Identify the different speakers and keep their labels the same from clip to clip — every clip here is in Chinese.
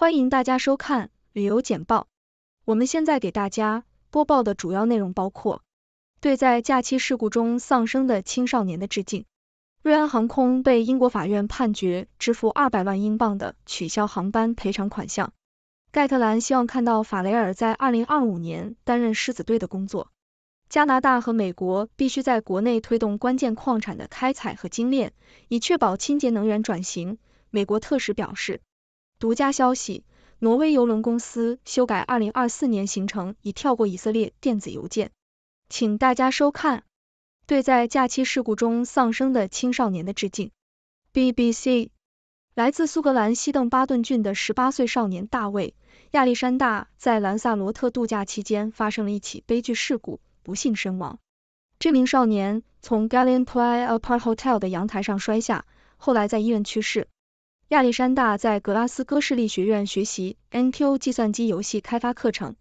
Speaker 1: 欢迎大家收看旅游简报。我们现在给大家播报的主要内容包括：对在假期事故中丧生的青少年的致敬；瑞安航空被英国法院判决支付二百万英镑的取消航班赔偿款项；盖特兰希望看到法雷尔在二零二五年担任狮子队的工作；加拿大和美国必须在国内推动关键矿产的开采和精炼，以确保清洁能源转型。美国特使表示。独家消息：挪威邮轮公司修改2024年行程，已跳过以色列电子邮件。请大家收看对在假期事故中丧生的青少年的致敬。BBC 来自苏格兰西邓巴顿郡的18岁少年大卫·亚历山大，在兰萨罗特度假期间发生了一起悲剧事故，不幸身亡。这名少年从 Galian Play Apart Hotel 的阳台上摔下，后来在医院去世。亚历山大在格拉斯哥市立学院学习 NQ 计算机游戏开发课程。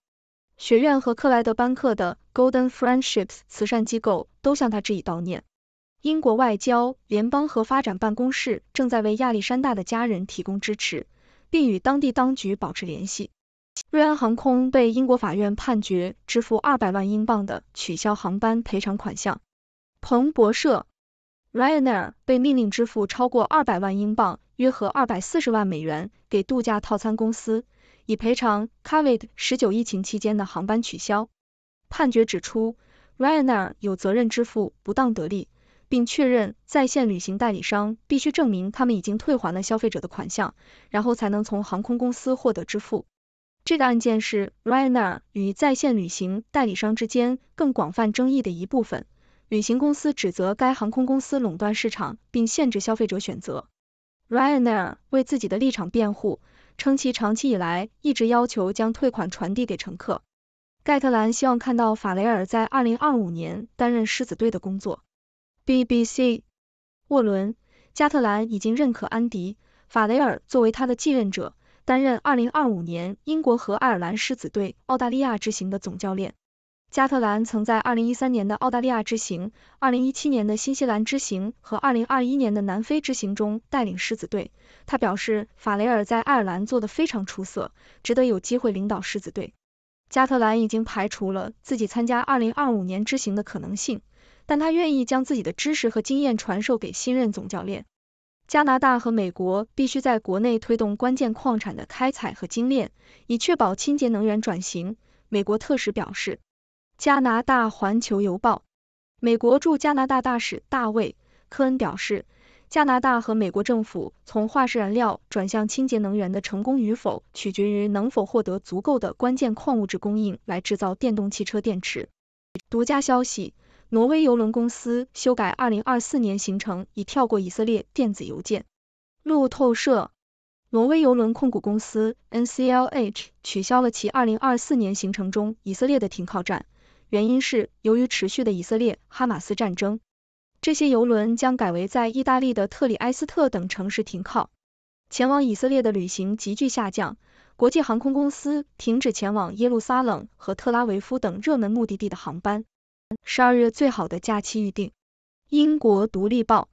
Speaker 1: 学院和克莱德班克的 Golden Friendships 慈善机构都向他致以悼念。英国外交、联邦和发展办公室正在为亚历山大的家人提供支持，并与当地当局保持联系。瑞安航空被英国法院判决支付二百万英镑的取消航班赔偿款项。彭博社。Ryanair 被命令支付超过二百万英镑，约合二百四十万美元，给度假套餐公司，以赔偿 Covid 十九疫情期间的航班取消。判决指出，Ryanair 有责任支付不当得利，并确认在线旅行代理商必须证明他们已经退还了消费者的款项，然后才能从航空公司获得支付。这个案件是 Ryanair 与在线旅行代理商之间更广泛争议的一部分。旅行公司指责该航空公司垄断市场并限制消费者选择。Ryanair 为自己的立场辩护，称其长期以来一直要求将退款传递给乘客。盖特兰希望看到法雷尔在二零二五年担任狮子队的工作。BBC。沃伦·加特兰已经认可安迪·法雷尔作为他的继任者，担任二零二五年英国和爱尔兰狮子队澳大利亚之行的总教练。加特兰曾在二零一三年的澳大利亚之行、二零一七年的新西兰之行和二零二一年的南非之行中带领狮子队。他表示，法雷尔在爱尔兰做得非常出色，值得有机会领导狮子队。加特兰已经排除了自己参加二零二五年之行的可能性，但他愿意将自己的知识和经验传授给新任总教练。加拿大和美国必须在国内推动关键矿产的开采和精炼，以确保清洁能源转型。美国特使表示。加拿大《环球邮报》，美国驻加拿大大使大卫·科恩表示，加拿大和美国政府从化石燃料转向清洁能源的成功与否，取决于能否获得足够的关键矿物质供应来制造电动汽车电池。独家消息：挪威邮轮公司修改二零二四年行程，已跳过以色列。电子邮件，路透社，挪威邮轮控股公司 NCLH 取消了其二零二四年行程中以色列的停靠站。原因是由于持续的以色列哈马斯战争，这些游轮将改为在意大利的特里埃斯特等城市停靠。前往以色列的旅行急剧下降，国际航空公司停止前往耶路撒冷和特拉维夫等热门目的地的航班。十二月最好的假期预定。英国独立报》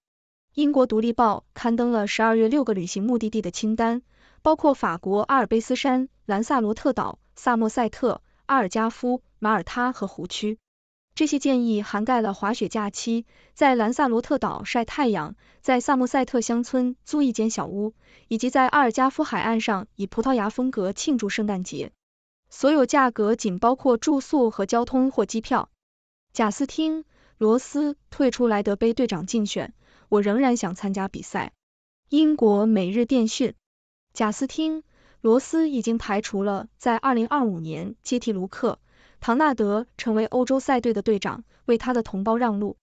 Speaker 1: 英国独立报刊登了十二月六个旅行目的地的清单，包括法国阿尔卑斯山、兰萨罗特岛、萨默塞特。阿尔加夫、马尔他和湖区。这些建议涵盖了滑雪假期，在兰萨罗特岛晒太阳，在萨默塞特乡村租一间小屋，以及在阿尔加夫海岸上以葡萄牙风格庆祝圣诞节。所有价格仅包括住宿和交通或机票。贾斯汀·罗斯退出莱德杯队长竞选，我仍然想参加比赛。英国每日电讯。贾斯汀。罗斯已经排除了在二零二五年接替卢克·唐纳德成为欧洲赛队的队长，为他的同胞让路。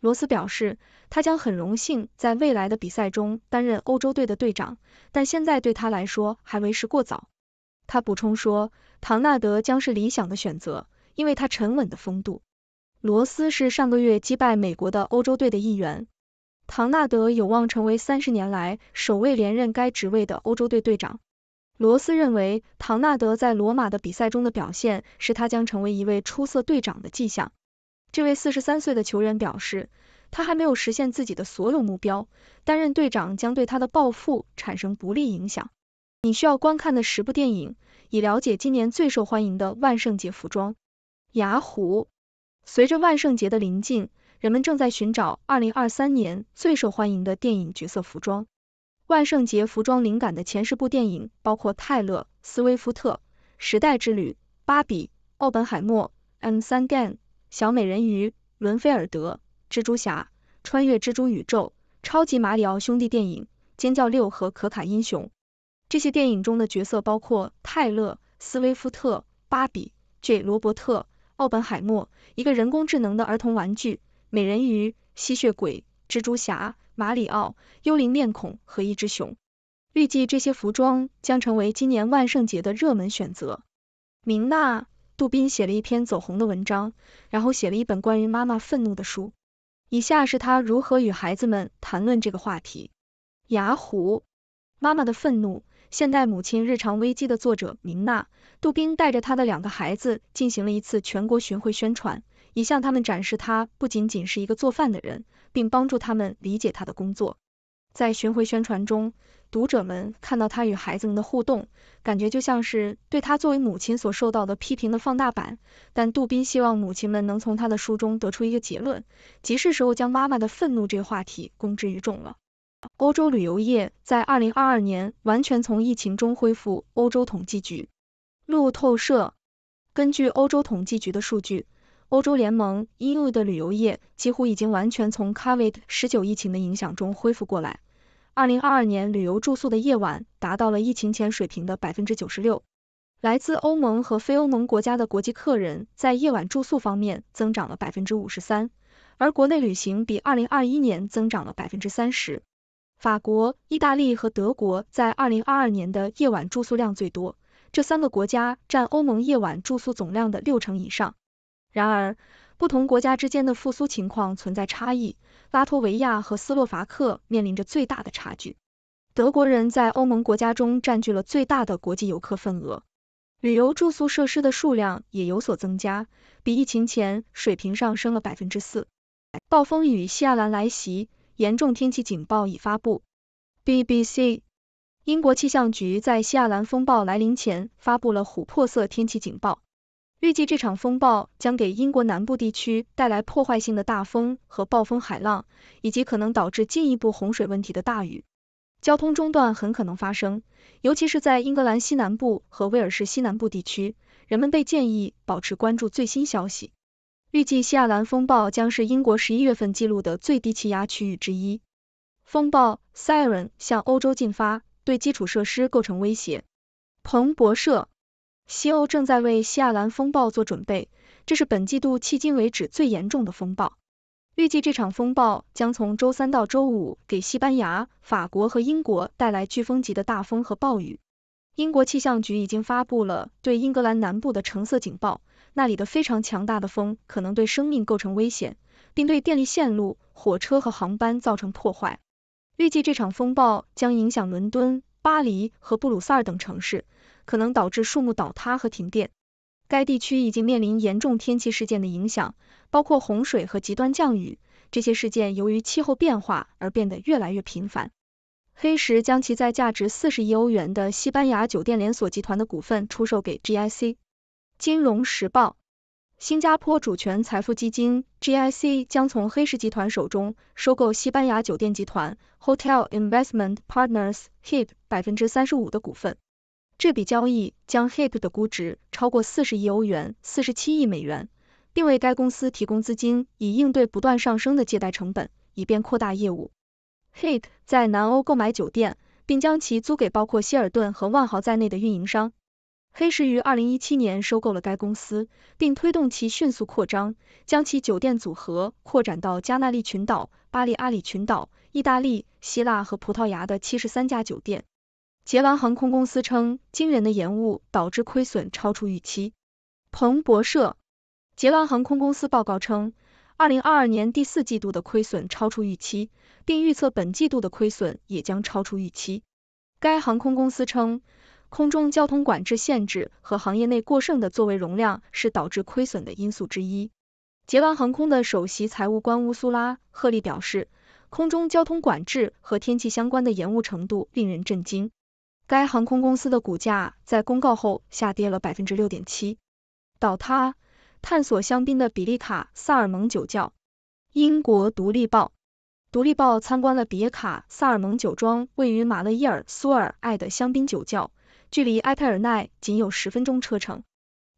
Speaker 1: 罗斯表示，他将很荣幸在未来的比赛中担任欧洲队的队长，但现在对他来说还为时过早。他补充说，唐纳德将是理想的选择，因为他沉稳的风度。罗斯是上个月击败美国的欧洲队的一员，唐纳德有望成为三十年来首位连任该职位的欧洲队队长。罗斯认为，唐纳德在罗马的比赛中的表现是他将成为一位出色队长的迹象。这位四十三岁的球员表示，他还没有实现自己的所有目标，担任队长将对他的抱负产生不利影响。你需要观看的十部电影，以了解今年最受欢迎的万圣节服装。雅虎。随着万圣节的临近，人们正在寻找二零二三年最受欢迎的电影角色服装。万圣节服装灵感的前十部电影包括泰勒·斯威夫特、时代之旅、芭比、奥本海默、M3GAN、小美人鱼、伦菲尔德、蜘蛛侠、穿越蜘蛛宇宙、超级马里奥兄弟电影、尖叫六和可卡英雄。这些电影中的角色包括泰勒·斯威夫特、芭比、J· 罗伯特、奥本海默、一个人工智能的儿童玩具、美人鱼、吸血鬼、蜘蛛侠。马里奥、幽灵面孔和一只熊，预计这些服装将成为今年万圣节的热门选择。明娜·杜宾写了一篇走红的文章，然后写了一本关于妈妈愤怒的书。以下是她如何与孩子们谈论这个话题。雅虎，妈妈的愤怒：现代母亲日常危机的作者明娜·杜宾带着她的两个孩子进行了一次全国巡回宣传。以向他们展示他不仅仅是一个做饭的人，并帮助他们理解他的工作。在巡回宣传中，读者们看到他与孩子们的互动，感觉就像是对他作为母亲所受到的批评的放大版。但杜宾希望母亲们能从他的书中得出一个结论，即是时候将妈妈的愤怒这个话题公之于众了。欧洲旅游业在二零二二年完全从疫情中恢复。欧洲统计局、路透社根据欧洲统计局的数据。欧洲联盟 （EU） 的旅游业几乎已经完全从 COVID 十九疫情的影响中恢复过来。二零二二年旅游住宿的夜晚达到了疫情前水平的百分之九十六。来自欧盟和非欧盟国家的国际客人在夜晚住宿方面增长了百分之五十三，而国内旅行比二零二一年增长了百分之三十。法国、意大利和德国在二零二二年的夜晚住宿量最多，这三个国家占欧盟夜晚住宿总量的六成以上。然而，不同国家之间的复苏情况存在差异。拉脱维亚和斯洛伐克面临着最大的差距。德国人在欧盟国家中占据了最大的国际游客份额，旅游住宿设施的数量也有所增加，比疫情前水平上升了百分之四。暴风雨西亚兰来袭，严重天气警报已发布。BBC，英国气象局在西亚兰风暴来临前发布了琥珀色天气警报。预计这场风暴将给英国南部地区带来破坏性的大风和暴风海浪，以及可能导致进一步洪水问题的大雨。交通中断很可能发生，尤其是在英格兰西南部和威尔士西南部地区。人们被建议保持关注最新消息。预计西亚兰风暴将是英国十一月份记录的最低气压区域之一。风暴 Siren 向欧洲进发，对基础设施构成威胁。彭博社。西欧正在为西亚兰风暴做准备，这是本季度迄今为止最严重的风暴。预计这场风暴将从周三到周五给西班牙、法国和英国带来飓风级的大风和暴雨。英国气象局已经发布了对英格兰南部的橙色警报，那里的非常强大的风可能对生命构成危险，并对电力线路、火车和航班造成破坏。预计这场风暴将影响伦敦、巴黎和布鲁塞尔等城市。可能导致树木倒塌和停电。该地区已经面临严重天气事件的影响，包括洪水和极端降雨。这些事件由于气候变化而变得越来越频繁。黑石将其在价值四十亿欧元的西班牙酒店连锁集团的股份出售给 GIC。金融时报：新加坡主权财富基金 GIC 将从黑石集团手中收购西班牙酒店集团 Hotel Investment Partners h i p 百分之三十五的股份。这笔交易将 h i p 的估值超过四十亿欧元，四十七亿美元，并为该公司提供资金以应对不断上升的借贷成本，以便扩大业务。h i p 在南欧购买酒店，并将其租给包括希尔顿和万豪在内的运营商。黑石于二零一七年收购了该公司，并推动其迅速扩张，将其酒店组合扩展到加那利群岛、巴利阿里群岛、意大利、希腊和葡萄牙的七十三家酒店。捷蓝航空公司称，惊人的延误导致亏损超出预期。彭博社，捷蓝航空公司报告称，二零二二年第四季度的亏损超出预期，并预测本季度的亏损也将超出预期。该航空公司称，空中交通管制限制和行业内过剩的座位容量是导致亏损的因素之一。捷蓝航空的首席财务官乌苏拉·赫利表示，空中交通管制和天气相关的延误程度令人震惊。该航空公司的股价在公告后下跌了百分之六点七。倒塌，探索香槟的比利卡萨尔蒙酒窖。英国独立报，独立报参观了比耶卡萨尔蒙酒庄位于马勒伊尔苏尔艾的香槟酒窖，距离埃佩尔奈仅有十分钟车程。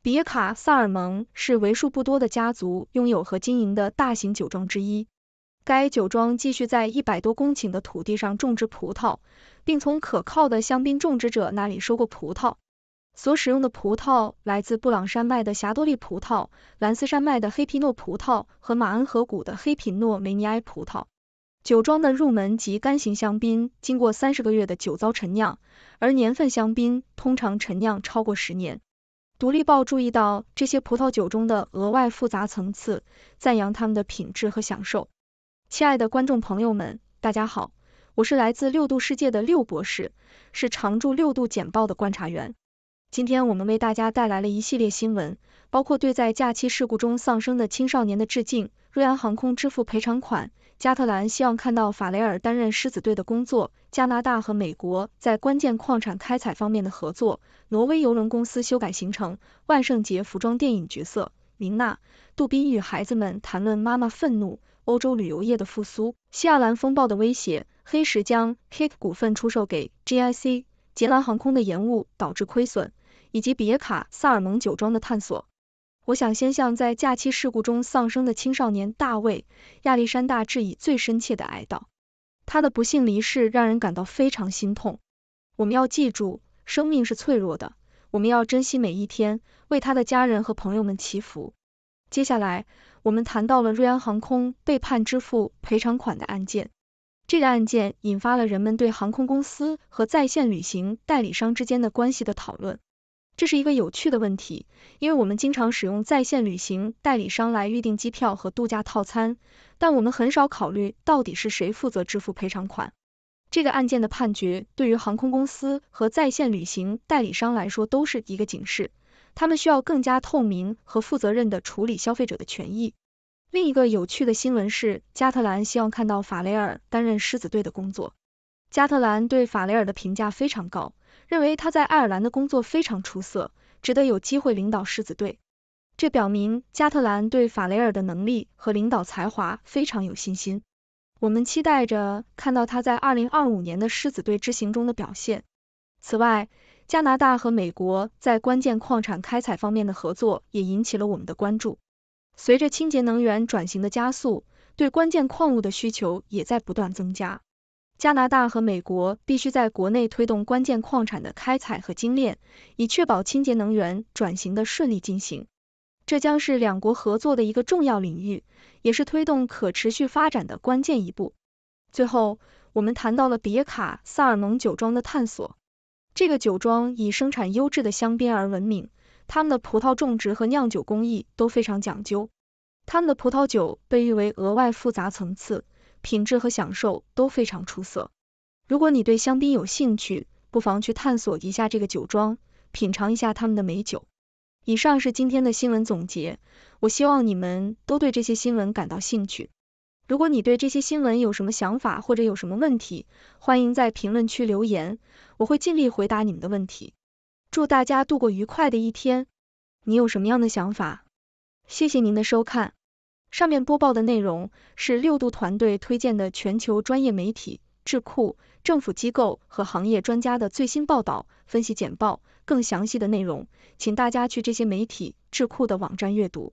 Speaker 1: 比耶卡萨尔蒙是为数不多的家族拥有和经营的大型酒庄之一。该酒庄继续在一百多公顷的土地上种植葡萄，并从可靠的香槟种植者那里收购葡萄。所使用的葡萄来自布朗山脉的霞多丽葡萄、兰斯山脉的黑皮诺葡萄和马恩河谷的黑皮诺梅尼埃葡萄。酒庄的入门级干型香槟经过三十个月的酒糟陈酿，而年份香槟通常陈酿超过十年。独立报注意到这些葡萄酒中的额外复杂层次，赞扬它们的品质和享受。亲爱的观众朋友们，大家好，我是来自六度世界的六博士，是常驻六度简报的观察员。今天我们为大家带来了一系列新闻，包括对在假期事故中丧生的青少年的致敬，瑞安航空支付赔偿款，加特兰希望看到法雷尔担任狮子队的工作，加拿大和美国在关键矿产开采方面的合作，挪威邮轮公司修改行程，万圣节服装电影角色，明娜杜宾与孩子们谈论妈妈愤怒。欧洲旅游业的复苏，西亚兰风暴的威胁，黑石将 Kite 股份出售给 GIC，捷兰航空的延误导致亏损，以及别卡萨尔蒙酒庄的探索。我想先向在假期事故中丧生的青少年大卫、亚历山大致以最深切的哀悼，他的不幸离世让人感到非常心痛。我们要记住，生命是脆弱的，我们要珍惜每一天，为他的家人和朋友们祈福。接下来。我们谈到了瑞安航空被判支付赔偿款的案件，这个案件引发了人们对航空公司和在线旅行代理商之间的关系的讨论。这是一个有趣的问题，因为我们经常使用在线旅行代理商来预订机票和度假套餐，但我们很少考虑到底是谁负责支付赔偿款。这个案件的判决对于航空公司和在线旅行代理商来说都是一个警示。他们需要更加透明和负责任地处理消费者的权益。另一个有趣的新闻是，加特兰希望看到法雷尔担任狮子队的工作。加特兰对法雷尔的评价非常高，认为他在爱尔兰的工作非常出色，值得有机会领导狮子队。这表明加特兰对法雷尔的能力和领导才华非常有信心。我们期待着看到他在2025年的狮子队之行中的表现。此外，加拿大和美国在关键矿产开采方面的合作也引起了我们的关注。随着清洁能源转型的加速，对关键矿物的需求也在不断增加。加拿大和美国必须在国内推动关键矿产的开采和精炼，以确保清洁能源转型的顺利进行。这将是两国合作的一个重要领域，也是推动可持续发展的关键一步。最后，我们谈到了比耶卡萨尔蒙酒庄的探索。这个酒庄以生产优质的香槟而闻名，他们的葡萄种植和酿酒工艺都非常讲究。他们的葡萄酒被誉为额外复杂层次，品质和享受都非常出色。如果你对香槟有兴趣，不妨去探索一下这个酒庄，品尝一下他们的美酒。以上是今天的新闻总结，我希望你们都对这些新闻感到兴趣。如果你对这些新闻有什么想法或者有什么问题，欢迎在评论区留言，我会尽力回答你们的问题。祝大家度过愉快的一天。你有什么样的想法？谢谢您的收看。上面播报的内容是六度团队推荐的全球专业媒体、智库、政府机构和行业专家的最新报道、分析简报。更详细的内容，请大家去这些媒体、智库的网站阅读。